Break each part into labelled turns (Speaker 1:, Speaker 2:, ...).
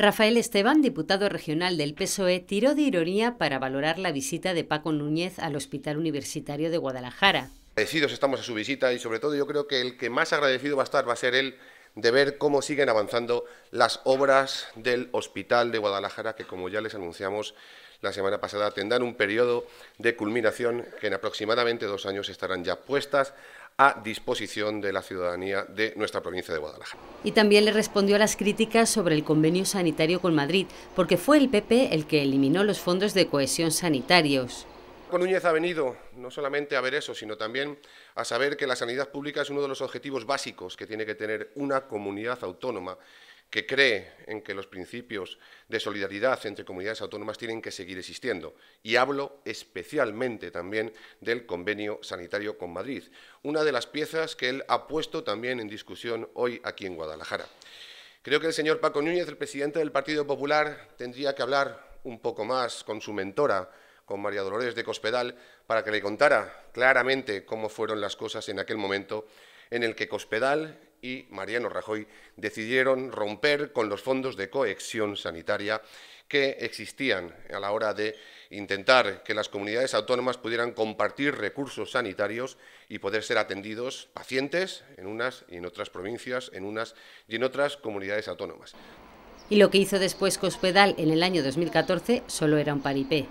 Speaker 1: Rafael Esteban, diputado regional del PSOE, tiró de ironía para valorar la visita de Paco Núñez al Hospital Universitario de Guadalajara.
Speaker 2: Agradecidos estamos a su visita y sobre todo yo creo que el que más agradecido va a estar va a ser él de ver cómo siguen avanzando las obras del Hospital de Guadalajara, que como ya les anunciamos la semana pasada, tendrán un periodo de culminación que en aproximadamente dos años estarán ya puestas a disposición de la ciudadanía de nuestra provincia de Guadalajara.
Speaker 1: Y también le respondió a las críticas sobre el convenio sanitario con Madrid, porque fue el PP el que eliminó los fondos de cohesión sanitarios.
Speaker 2: Con Núñez ha venido no solamente a ver eso, sino también a saber que la sanidad pública es uno de los objetivos básicos que tiene que tener una comunidad autónoma que cree en que los principios de solidaridad entre comunidades autónomas tienen que seguir existiendo. Y hablo especialmente también del convenio sanitario con Madrid, una de las piezas que él ha puesto también en discusión hoy aquí en Guadalajara. Creo que el señor Paco Núñez, el presidente del Partido Popular, tendría que hablar un poco más con su mentora, con María Dolores de Cospedal, para que le contara claramente cómo fueron las cosas en aquel momento en el que Cospedal y Mariano Rajoy decidieron romper con los fondos de cohesión sanitaria que existían a la hora de intentar que las comunidades autónomas pudieran compartir recursos sanitarios y poder ser atendidos pacientes en unas y en otras provincias, en unas y en otras comunidades autónomas.
Speaker 1: Y lo que hizo después Cospedal en el año 2014 solo era un paripé.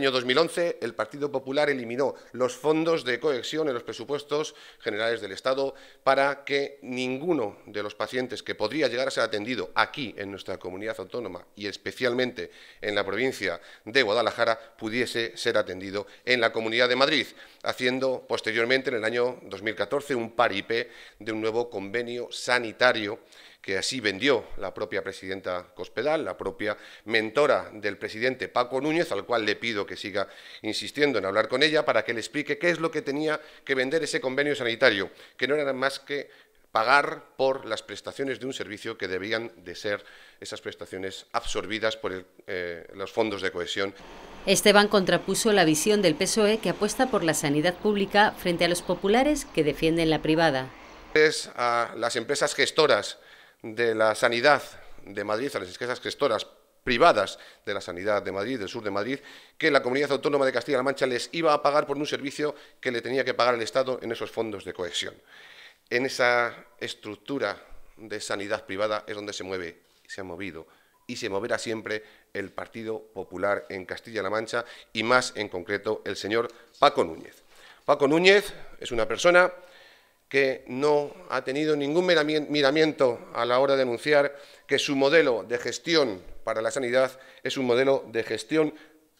Speaker 2: En el año 2011, el Partido Popular eliminó los fondos de cohesión en los presupuestos generales del Estado para que ninguno de los pacientes que podría llegar a ser atendido aquí, en nuestra comunidad autónoma y especialmente en la provincia de Guadalajara, pudiese ser atendido en la Comunidad de Madrid, haciendo posteriormente, en el año 2014, un paripé de un nuevo convenio sanitario que así vendió la propia presidenta Cospedal, la propia mentora del presidente Paco Núñez, al cual le pido que siga insistiendo en hablar con ella para que le explique qué es lo que tenía que vender ese convenio sanitario, que no era más que pagar por las prestaciones de un servicio que debían de ser esas prestaciones absorbidas por eh, los fondos de cohesión.
Speaker 1: Esteban contrapuso la visión del PSOE que apuesta por la sanidad pública frente a los populares que defienden la privada.
Speaker 2: Es a las empresas gestoras de la sanidad de Madrid, a las escasas gestoras privadas de la sanidad de Madrid, del sur de Madrid, que la comunidad autónoma de Castilla-La Mancha les iba a pagar por un servicio que le tenía que pagar el Estado en esos fondos de cohesión. En esa estructura de sanidad privada es donde se mueve, se ha movido y se moverá siempre el Partido Popular en Castilla-La Mancha y más en concreto el señor Paco Núñez. Paco Núñez es una persona que no ha tenido ningún miramiento a la hora de anunciar que su modelo de gestión para la sanidad es un modelo de gestión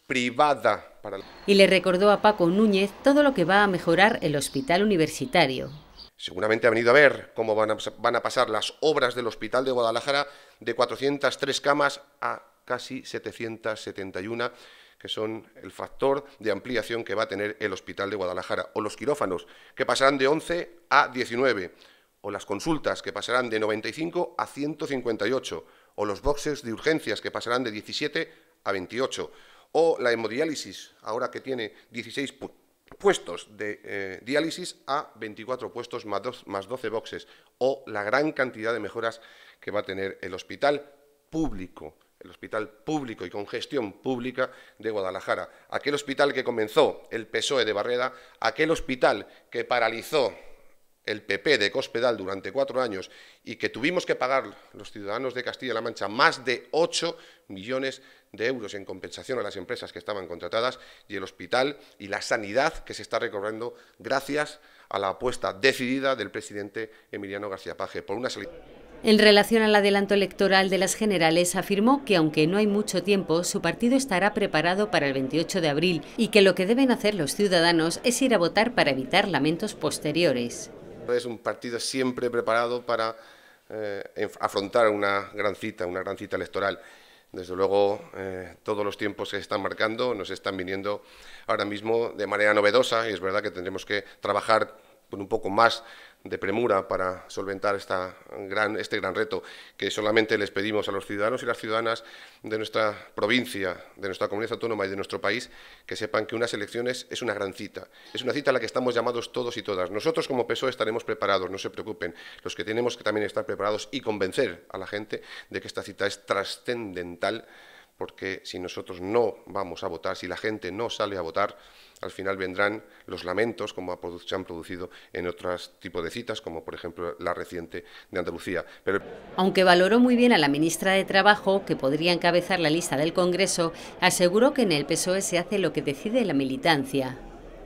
Speaker 2: privada. Para
Speaker 1: Y le recordó a Paco Núñez todo lo que va a mejorar el hospital universitario.
Speaker 2: Seguramente ha venido a ver cómo van a, van a pasar las obras del hospital de Guadalajara de 403 camas a casi 771 que son el factor de ampliación que va a tener el Hospital de Guadalajara, o los quirófanos, que pasarán de 11 a 19, o las consultas, que pasarán de 95 a 158, o los boxes de urgencias, que pasarán de 17 a 28, o la hemodiálisis, ahora que tiene 16 puestos de eh, diálisis a 24 puestos más, doce más 12 boxes, o la gran cantidad de mejoras que va a tener el hospital público el hospital público y con gestión pública de Guadalajara, aquel hospital que comenzó el PSOE de Barreda, aquel hospital que paralizó el PP de Cospedal durante cuatro años y que tuvimos que pagar los ciudadanos de Castilla-La Mancha más de 8 millones de euros en compensación a las empresas que estaban contratadas y el hospital y la sanidad que se está recorriendo gracias a la apuesta decidida del presidente Emiliano García Page por una salida.
Speaker 1: En relación al adelanto electoral de las generales, afirmó que aunque no hay mucho tiempo, su partido estará preparado para el 28 de abril y que lo que deben hacer los ciudadanos es ir a votar para evitar lamentos posteriores.
Speaker 2: Es un partido siempre preparado para eh, afrontar una gran cita, una gran cita electoral. Desde luego, eh, todos los tiempos que se están marcando nos están viniendo ahora mismo de manera novedosa y es verdad que tendremos que trabajar con un poco más de premura para solventar esta gran, este gran reto que solamente les pedimos a los ciudadanos y las ciudadanas de nuestra provincia, de nuestra comunidad autónoma y de nuestro país, que sepan que unas elecciones es una gran cita, es una cita a la que estamos llamados todos y todas. Nosotros como PSOE estaremos preparados, no se preocupen, los que tenemos que también estar preparados y convencer a la gente de que esta cita es trascendental porque si nosotros no vamos a votar, si la gente no sale a votar, al final vendrán los lamentos como se han producido en otros tipos de citas, como por ejemplo la reciente de Andalucía.
Speaker 1: Aunque valoró muy bien a la ministra de Trabajo, que podría encabezar la lista del Congreso, aseguró que en el PSOE se hace lo que decide la militancia.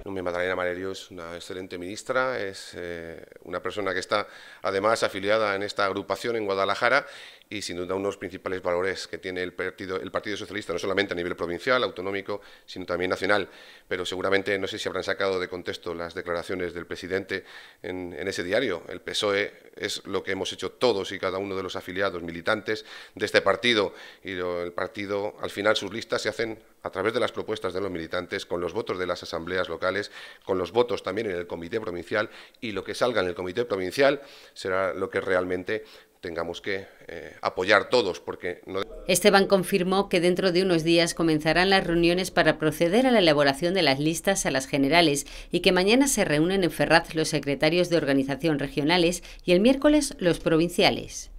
Speaker 2: Madalena Malerio es una excelente ministra, es eh, una persona que está además afiliada en esta agrupación en Guadalajara y sin duda unos principales valores que tiene el partido, el partido Socialista, no solamente a nivel provincial, autonómico, sino también nacional. Pero seguramente no sé si habrán sacado de contexto las declaraciones del presidente en, ese diario. El PSOE es lo que hemos hecho todos y cada uno de los afiliados militantes de este partido. Y el partido, al final, sus listas se hacen a través de las propuestas de los militantes, con los votos de las asambleas locales, con los votos también en el comité provincial y lo que salga en el comité provincial será lo que realmente tengamos que eh, apoyar todos.
Speaker 1: Esteban confirmó que dentro de unos días comenzarán las reuniones para proceder a la elaboración de las listas a las generales y que mañana se reúnen en Ferraz los secretarios de organización regionales y el miércoles los provinciales.